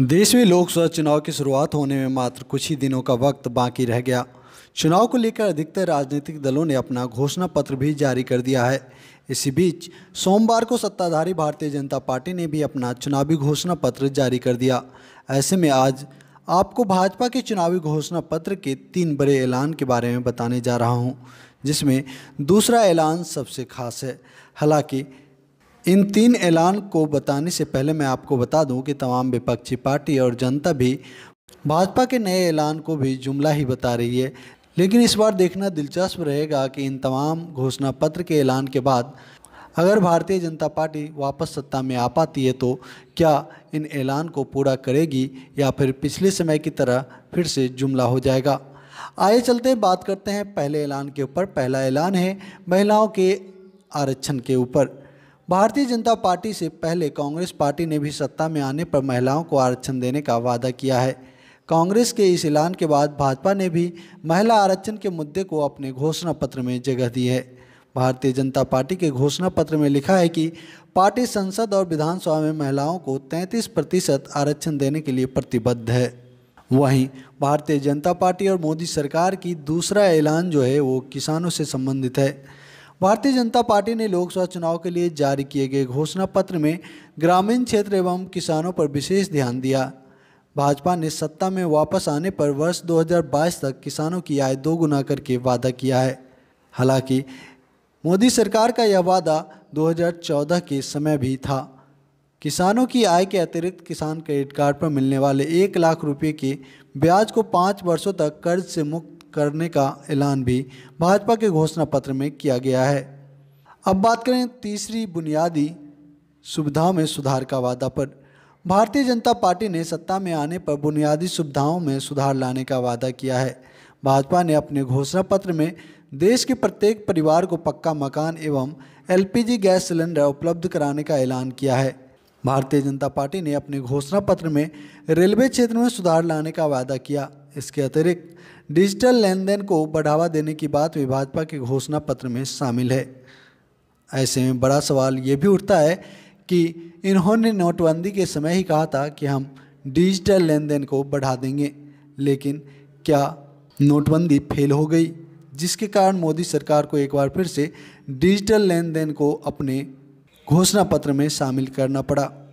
देश में लोकसभा चुनाव की शुरुआत होने में मात्र कुछ ही दिनों का वक्त बाकी रह गया चुनाव को लेकर अधिकतर राजनीतिक दलों ने अपना घोषणा पत्र भी जारी कर दिया है इसी बीच सोमवार को सत्ताधारी भारतीय जनता पार्टी ने भी अपना चुनावी घोषणा पत्र जारी कर दिया ऐसे में आज आपको भाजपा के चुनावी घोषणा पत्र के तीन बड़े ऐलान के बारे में बताने जा रहा हूँ जिसमें दूसरा ऐलान सबसे खास है हालांकि इन तीन ऐलान को बताने से पहले मैं आपको बता दूं कि तमाम विपक्षी पार्टी और जनता भी भाजपा के नए ऐलान को भी जुमला ही बता रही है लेकिन इस बार देखना दिलचस्प रहेगा कि इन तमाम घोषणा पत्र के ऐलान के बाद अगर भारतीय जनता पार्टी वापस सत्ता में आ पाती है तो क्या इन ऐलान को पूरा करेगी या फिर पिछले समय की तरह फिर से जुमला हो जाएगा आए चलते बात करते हैं पहले ऐलान के ऊपर पहला ऐलान है महिलाओं के आरक्षण के ऊपर भारतीय जनता पार्टी से पहले कांग्रेस पार्टी ने भी सत्ता में आने पर महिलाओं को आरक्षण देने का वादा किया है कांग्रेस के इस ऐलान के बाद भाजपा ने भी महिला आरक्षण के मुद्दे को अपने घोषणा पत्र में जगह दी है भारतीय जनता पार्टी के घोषणा पत्र में लिखा है कि पार्टी संसद और विधानसभा में महिलाओं को 33 प्रतिशत आरक्षण देने के लिए प्रतिबद्ध है वहीं भारतीय जनता पार्टी और मोदी सरकार की दूसरा ऐलान जो है वो किसानों से संबंधित है भारतीय जनता पार्टी ने लोकसभा चुनाव के लिए जारी किए गए घोषणा पत्र में ग्रामीण क्षेत्र एवं किसानों पर विशेष ध्यान दिया भाजपा ने सत्ता में वापस आने पर वर्ष 2022 तक किसानों की आय दोगुना करके वादा किया है हालांकि मोदी सरकार का यह वादा 2014 के समय भी था किसानों की आय के अतिरिक्त किसान क्रेडिट कार्ड पर मिलने वाले एक लाख रुपये के ब्याज को पाँच वर्षों तक कर्ज से मुक्त करने का ऐलान भी भाजपा के घोषणा पत्र में किया गया है अब बात करें तीसरी बुनियादी सुविधाओं में सुधार का वादा पर भारतीय जनता पार्टी ने सत्ता में आने पर बुनियादी सुविधाओं में सुधार लाने का वादा किया है भाजपा ने अपने घोषणा पत्र में देश के प्रत्येक परिवार को पक्का मकान एवं एलपीजी गैस सिलेंडर उपलब्ध कराने का ऐलान किया है भारतीय जनता पार्टी ने अपने घोषणा पत्र में रेलवे क्षेत्र में सुधार लाने का वादा किया इसके अतिरिक्त डिजिटल लेन देन को बढ़ावा देने की बात भी भाजपा के घोषणा पत्र में शामिल है ऐसे में बड़ा सवाल ये भी उठता है कि इन्होंने नोटबंदी के समय ही कहा था कि हम डिजिटल लेन देन को बढ़ा देंगे लेकिन क्या नोटबंदी फेल हो गई जिसके कारण मोदी सरकार को एक बार फिर से डिजिटल लेन देन को अपने घोषणा पत्र में शामिल करना पड़ा